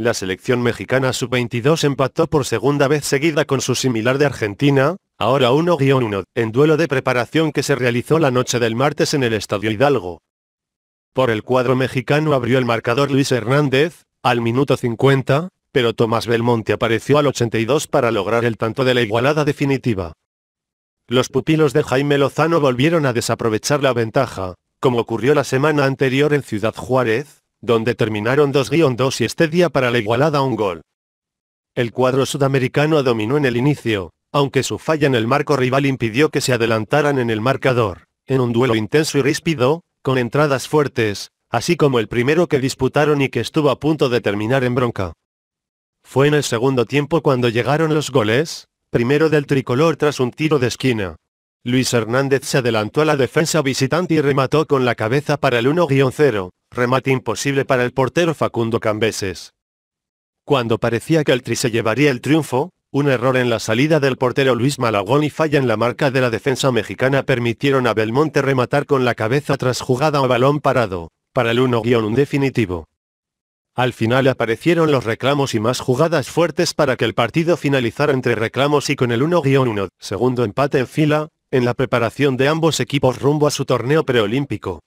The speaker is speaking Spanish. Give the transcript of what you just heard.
La selección mexicana sub-22 empató por segunda vez seguida con su similar de Argentina, ahora 1-1, en duelo de preparación que se realizó la noche del martes en el Estadio Hidalgo. Por el cuadro mexicano abrió el marcador Luis Hernández, al minuto 50, pero Tomás Belmonte apareció al 82 para lograr el tanto de la igualada definitiva. Los pupilos de Jaime Lozano volvieron a desaprovechar la ventaja, como ocurrió la semana anterior en Ciudad Juárez, donde terminaron 2-2 y este día para la igualada un gol. El cuadro sudamericano dominó en el inicio, aunque su falla en el marco rival impidió que se adelantaran en el marcador, en un duelo intenso y ríspido, con entradas fuertes, así como el primero que disputaron y que estuvo a punto de terminar en bronca. Fue en el segundo tiempo cuando llegaron los goles, primero del tricolor tras un tiro de esquina. Luis Hernández se adelantó a la defensa visitante y remató con la cabeza para el 1-0, Remate imposible para el portero Facundo Cambeses. Cuando parecía que el Tri se llevaría el triunfo, un error en la salida del portero Luis Malagón y falla en la marca de la defensa mexicana permitieron a Belmonte rematar con la cabeza tras jugada a balón parado, para el 1-1 definitivo. Al final aparecieron los reclamos y más jugadas fuertes para que el partido finalizara entre reclamos y con el 1-1, segundo empate en fila, en la preparación de ambos equipos rumbo a su torneo preolímpico.